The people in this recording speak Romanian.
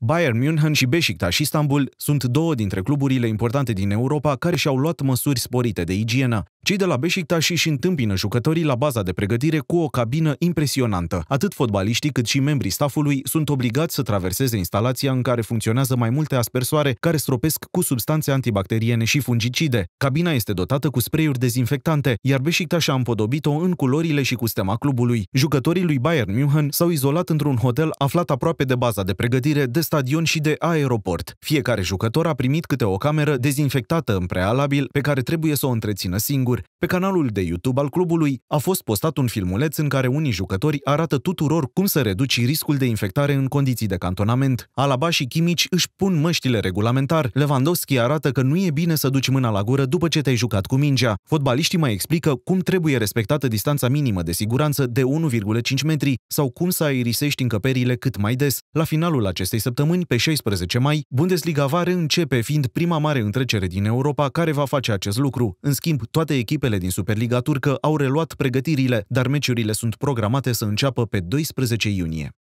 Bayern München și Beșiktaș Istanbul sunt două dintre cluburile importante din Europa care și-au luat măsuri sporite de igienă. Cei de la Beșiktaș își întâmpină jucătorii la baza de pregătire cu o cabină impresionantă. Atât fotbaliștii cât și membrii stafului sunt obligați să traverseze instalația în care funcționează mai multe aspersoare care stropesc cu substanțe antibacteriene și fungicide. Cabina este dotată cu spray-uri dezinfectante, iar Beșiktaș a împodobit-o în culorile și cu stema clubului. Jucătorii lui Bayern München s-au izolat într-un hotel aflat aproape de baza de pregătire de stadion și de aeroport. Fiecare jucător a primit câte o cameră dezinfectată în prealabil pe care trebuie să o întrețină singur. Pe canalul de YouTube al clubului a fost postat un filmuleț în care unii jucători arată tuturor cum să reduci riscul de infectare în condiții de cantonament. Alaba și Chimici își pun măștile regulamentar. Lewandowski arată că nu e bine să duci mâna la gură după ce te-ai jucat cu mingea. Fotbaliștii mai explică cum trebuie respectată distanța minimă de siguranță de 1,5 metri sau cum să aerisești încăperile cât mai des. La finalul acestei săptămâni, săptămâni, pe 16 mai, Bundesliga va reîncepe, fiind prima mare întrecere din Europa care va face acest lucru. În schimb, toate echipele din Superliga turcă au reluat pregătirile, dar meciurile sunt programate să înceapă pe 12 iunie.